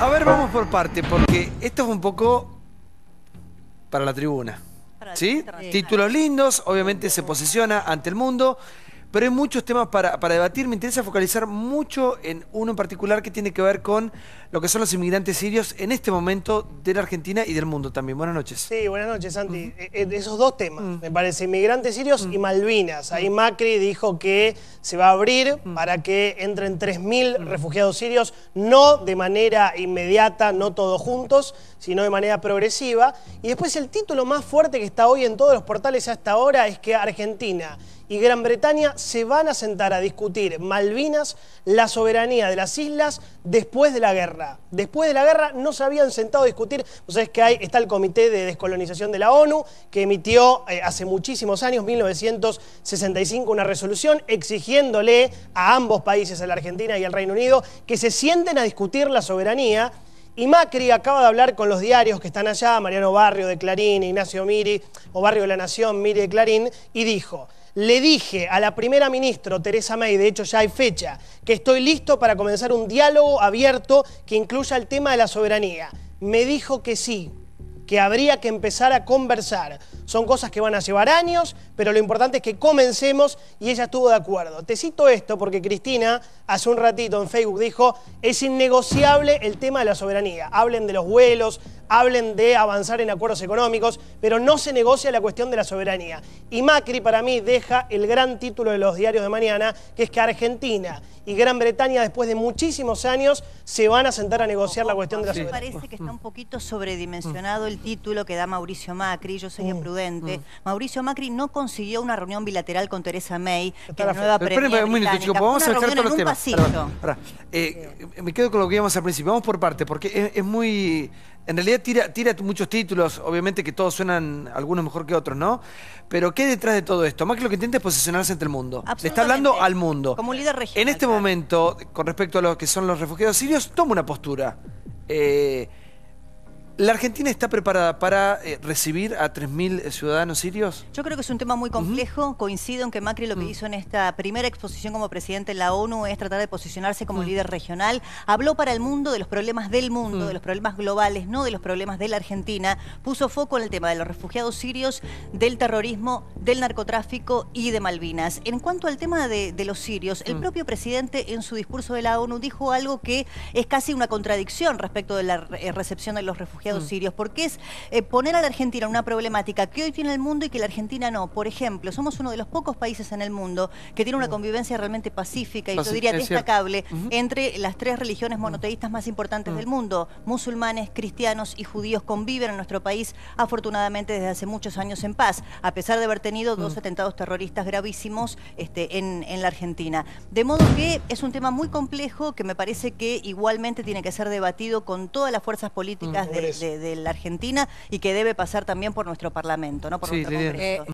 A ver, vamos por parte, porque esto es un poco para la tribuna. ¿Sí? Títulos lindos, obviamente se posiciona ante el mundo pero hay muchos temas para, para, debatir. Me interesa focalizar mucho en uno en particular que tiene que ver con lo que son los inmigrantes sirios en este momento de la Argentina y del mundo también. Buenas noches. Sí, buenas noches, Santi. Eh, eh, esos dos temas, mm. me parece, inmigrantes sirios mm. y Malvinas. Ahí mm. Macri dijo que se va a abrir para que entren 3.000 refugiados sirios, no de manera inmediata, no todos juntos, sino de manera progresiva. Y después el título más fuerte que está hoy en todos los portales hasta ahora es que Argentina y Gran Bretaña se van a sentar a discutir Malvinas, la soberanía de las islas después de la guerra. Después de la guerra no se habían sentado a discutir, ¿Vos que hay, está el Comité de Descolonización de la ONU que emitió eh, hace muchísimos años, 1965, una resolución exigiéndole a ambos países, a la Argentina y al Reino Unido, que se sienten a discutir la soberanía. Y Macri acaba de hablar con los diarios que están allá, Mariano Barrio de Clarín, Ignacio Miri, o Barrio de la Nación, Miri de Clarín, y dijo, le dije a la primera ministra Teresa May, de hecho ya hay fecha, que estoy listo para comenzar un diálogo abierto que incluya el tema de la soberanía. Me dijo que sí, que habría que empezar a conversar. Son cosas que van a llevar años, pero lo importante es que comencemos y ella estuvo de acuerdo. Te cito esto porque Cristina hace un ratito en Facebook dijo, es innegociable el tema de la soberanía. Hablen de los vuelos, hablen de avanzar en acuerdos económicos, pero no se negocia la cuestión de la soberanía. Y Macri para mí deja el gran título de los diarios de mañana, que es que Argentina y Gran Bretaña después de muchísimos años se van a sentar a negociar la cuestión de la soberanía. parece que está un poquito sobredimensionado el título que da Mauricio Macri, yo soy imprudente, mm, mm. Mauricio Macri no consiguió una reunión bilateral con Teresa May, que es la nueva premier un minuto, chicos, vamos a reunión en los temas. Eh, me quedo con lo que íbamos al principio, vamos por parte, porque es, muy... En realidad tira, tira muchos títulos, obviamente que todos suenan, algunos mejor que otros, ¿no? Pero ¿qué hay detrás de todo esto? Macri lo que intenta es posicionarse ante el mundo. Le está hablando al mundo. Como líder regional. En este momento, con respecto a lo que son los refugiados sirios, toma una postura. Eh, ¿La Argentina está preparada para eh, recibir a 3.000 eh, ciudadanos sirios? Yo creo que es un tema muy complejo. Coincido en que Macri lo que mm. hizo en esta primera exposición como presidente de la ONU es tratar de posicionarse como mm. líder regional. Habló para el mundo de los problemas del mundo, mm. de los problemas globales, no de los problemas de la Argentina. Puso foco en el tema de los refugiados sirios, del terrorismo, del narcotráfico y de Malvinas. En cuanto al tema de, los sirios, el propio presidente en su discurso de la ONU dijo algo que es casi una contradicción respecto de la eh, recepción de los refugiados refugiados mm. sirios, porque es eh, poner a la Argentina una problemática que hoy tiene el mundo y que la Argentina no. Por ejemplo, somos uno de los pocos países en el mundo que tiene una mm. convivencia realmente pacífica y yo diría destacable entre las tres religiones monoteístas más importantes mm. del mundo. Musulmanes, cristianos y judíos conviven en nuestro país afortunadamente desde hace muchos años en paz, a pesar de haber tenido dos atentados terroristas gravísimos este, en, en la Argentina. De modo que es un tema muy complejo que me parece que igualmente tiene que ser debatido con todas las fuerzas políticas de, de, la Argentina y que debe pasar también por nuestro Parlamento, ¿no? Por nuestro